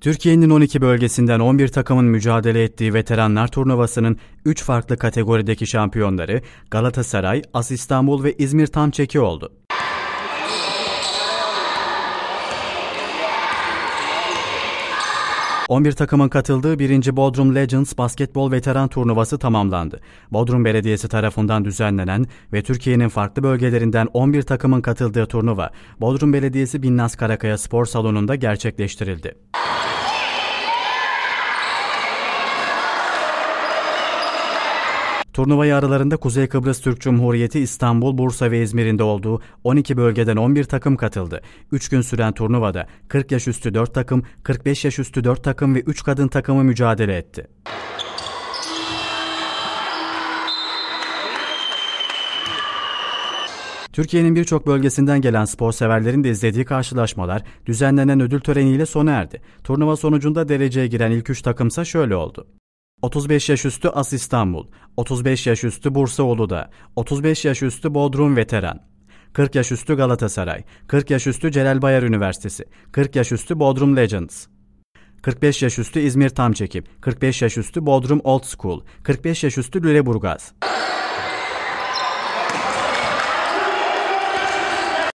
Türkiye'nin 12 bölgesinden 11 takımın mücadele ettiği veteranlar turnuvasının 3 farklı kategorideki şampiyonları Galatasaray, As İstanbul ve İzmir Tam Çeki oldu. 11 takımın katıldığı 1. Bodrum Legends Basketbol Veteran Turnuvası tamamlandı. Bodrum Belediyesi tarafından düzenlenen ve Türkiye'nin farklı bölgelerinden 11 takımın katıldığı turnuva Bodrum Belediyesi Binnaz Karakaya Spor Salonu'nda gerçekleştirildi. Turnuvayı aralarında Kuzey Kıbrıs Türk Cumhuriyeti İstanbul, Bursa ve İzmir'inde olduğu 12 bölgeden 11 takım katıldı. 3 gün süren turnuvada 40 yaş üstü 4 takım, 45 yaş üstü 4 takım ve 3 kadın takımı mücadele etti. Türkiye'nin birçok bölgesinden gelen spor severlerin de izlediği karşılaşmalar düzenlenen ödül töreniyle sona erdi. Turnuva sonucunda dereceye giren ilk üç takımsa şöyle oldu. 35 yaş üstü As İstanbul, 35 yaş üstü Bursa Ulu'da, 35 yaş üstü Bodrum Veteran, 40 yaş üstü Galatasaray, 40 yaş üstü Celal Bayar Üniversitesi, 40 yaş üstü Bodrum Legends. 45 yaş üstü İzmir Tam Çekim, 45 yaş üstü Bodrum Old School, 45 yaş üstü Lüleburgaz.